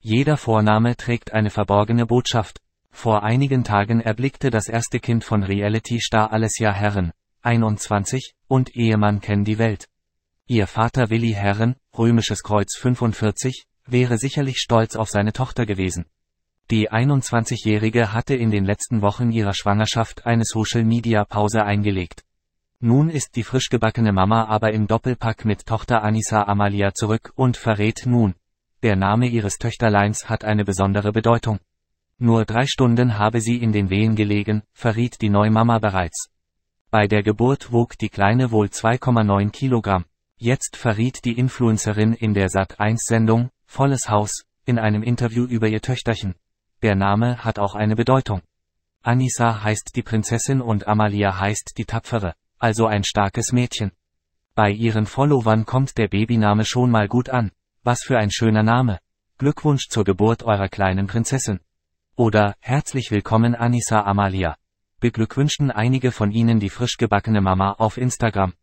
Jeder Vorname trägt eine verborgene Botschaft. Vor einigen Tagen erblickte das erste Kind von Reality-Star Alessia Herren, 21, und Ehemann kennen die Welt. Ihr Vater Willi Herren, römisches Kreuz 45, wäre sicherlich stolz auf seine Tochter gewesen. Die 21-Jährige hatte in den letzten Wochen ihrer Schwangerschaft eine Social-Media-Pause eingelegt. Nun ist die frischgebackene Mama aber im Doppelpack mit Tochter Anissa Amalia zurück und verrät nun. Der Name ihres Töchterleins hat eine besondere Bedeutung. Nur drei Stunden habe sie in den Wehen gelegen, verriet die Neumama bereits. Bei der Geburt wog die Kleine wohl 2,9 Kilogramm. Jetzt verriet die Influencerin in der Sat1-Sendung, Volles Haus, in einem Interview über ihr Töchterchen. Der Name hat auch eine Bedeutung. Anissa heißt die Prinzessin und Amalia heißt die Tapfere also ein starkes Mädchen. Bei ihren Followern kommt der Babyname schon mal gut an. Was für ein schöner Name. Glückwunsch zur Geburt eurer kleinen Prinzessin. Oder, herzlich willkommen Anissa Amalia. Beglückwünschen einige von Ihnen die frisch gebackene Mama auf Instagram.